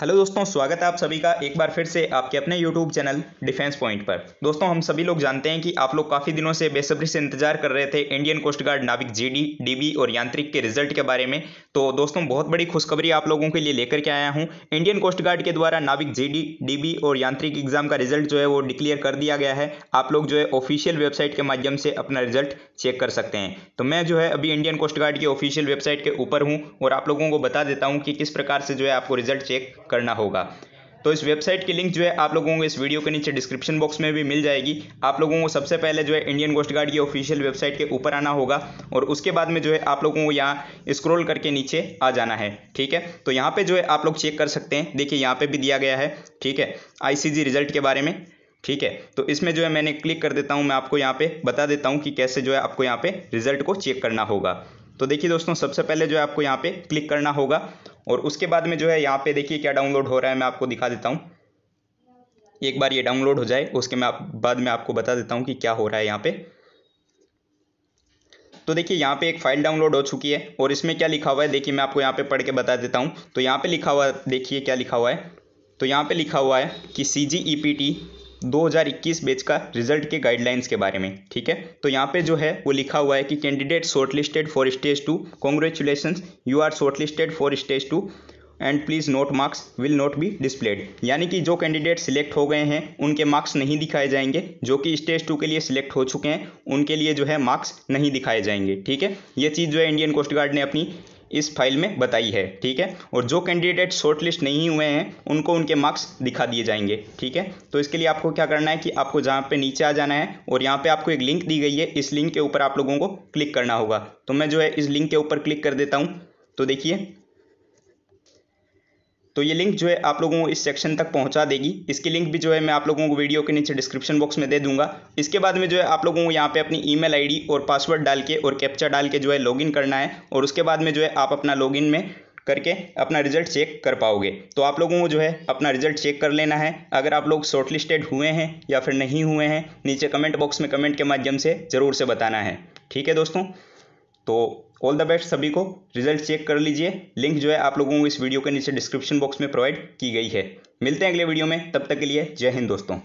hello दोस्तों स्वागत है आप सभी का एक बार फिर से आपके अपने यूट्यूब चैनल डिफेंस पॉइंट पर दोस्तों हम सभी लोग जानते हैं कि आप लोग काफ़ी दिनों से बेसब्री से इंतजार कर रहे थे इंडियन कोस्ट गार्ड नाविक जीडी डीबी और यांत्रिक के रिजल्ट के बारे में तो दोस्तों बहुत बड़ी खुशखबरी आप लोगों के लिए लेकर के आया हूँ इंडियन कोस्ट गार्ड के द्वारा नाविक जी डी और यांत्रिक एग्जाम का रिजल्ट जो है वो डिक्लेयर कर दिया गया है आप लोग जो है ऑफिशियल वेबसाइट के माध्यम से अपना रिजल्ट चेक कर सकते हैं तो मैं जो है अभी इंडियन कोस्ट गार्ड की ऑफिशियल वेबसाइट के ऊपर हूँ और आप लोगों को बता देता हूँ कि किस प्रकार से जो है आपको रिजल्ट चेक करना होगा तो इस वेबसाइट की लिंक जो है आप लोगों को इस वीडियो के नीचे डिस्क्रिप्शन बॉक्स में भी मिल जाएगी आप लोगों को सबसे पहले जो है इंडियन कोस्ट गार्ड की ऑफिशियल वेबसाइट के ऊपर आना होगा और उसके बाद में जो है आप लोगों को यहाँ स्क्रॉल करके नीचे आ जाना है ठीक है तो यहाँ पर जो है आप लोग चेक कर सकते हैं देखिए यहाँ पर भी दिया गया है ठीक है आई रिजल्ट के बारे में ठीक है तो इसमें जो है मैंने क्लिक कर देता हूँ मैं आपको यहाँ पे बता देता हूँ कि कैसे जो है आपको यहाँ पे रिजल्ट को चेक करना होगा तो देखिए दोस्तों सबसे पहले जो है आपको यहाँ पे क्लिक करना होगा और उसके बाद में जो है यहाँ पे देखिए क्या डाउनलोड हो रहा है मैं आपको दिखा देता हूँ एक बार ये डाउनलोड हो जाए उसके मैं आप, बाद में आपको बता देता हूँ कि क्या हो रहा है यहाँ पे तो देखिए यहाँ पे एक फाइल डाउनलोड हो चुकी है और इसमें क्या लिखा हुआ है देखिए मैं आपको यहाँ पे पढ़ के बता देता हूँ तो यहाँ पे लिखा हुआ देखिए क्या लिखा हुआ है तो यहाँ पे लिखा हुआ है कि C G E P T 2021 batch का रिजल्ट के गाइडलाइंस के बारे में ठीक है तो यहाँ पे जो है वो लिखा हुआ है कि candidate shortlisted for stage two congratulation you are shortlisted for stage two and please note marks will not be displayed यानी कि जो कैंडिडेट सिलेक्ट हो गए हैं उनके मार्क्स नहीं दिखाए जाएंगे जो कि स्टेज टू के लिए सिलेक्ट हो चुके हैं उनके लिए जो है मार्क्स नहीं दिखाए जाएंगे ठीक है ये चीज़ जो है इंडियन कोस्ट गार्ड ने अपनी इस फाइल में बताई है ठीक है और जो कैंडिडेट शॉर्ट लिस्ट नहीं हुए हैं उनको उनके मार्क्स दिखा दिए जाएंगे ठीक है तो इसके लिए आपको क्या करना है कि आपको जहाँ पे नीचे आ जाना है और यहाँ पे आपको एक लिंक दी गई है इस लिंक के ऊपर आप लोगों को क्लिक करना होगा तो मैं जो है इस लिंक के ऊपर क्लिक कर देता हूँ तो देखिए तो ये लिंक जो है आप लोगों को इस सेक्शन तक पहुंचा देगी इसकी लिंक भी जो है मैं आप लोगों को वीडियो के नीचे डिस्क्रिप्शन बॉक्स में दे दूंगा इसके बाद में जो है आप लोगों को यहाँ पे अपनी ईमेल आईडी और पासवर्ड डाल के और कैप्चा डाल के जो है लॉगिन करना है और उसके बाद में जो है आप अपना लॉगिन में करके अपना रिजल्ट चेक कर पाओगे तो आप लोगों को जो है अपना रिजल्ट चेक कर लेना है अगर आप लोग शॉर्टलिस्टेड हुए हैं या फिर नहीं हुए हैं नीचे कमेंट बॉक्स में कमेंट के माध्यम से ज़रूर से बताना है ठीक है दोस्तों तो ऑल द बेस्ट सभी को रिजल्ट चेक कर लीजिए लिंक जो है आप लोगों को इस वीडियो के नीचे डिस्क्रिप्शन बॉक्स में प्रोवाइड की गई है मिलते हैं अगले वीडियो में तब तक के लिए जय हिंद दोस्तों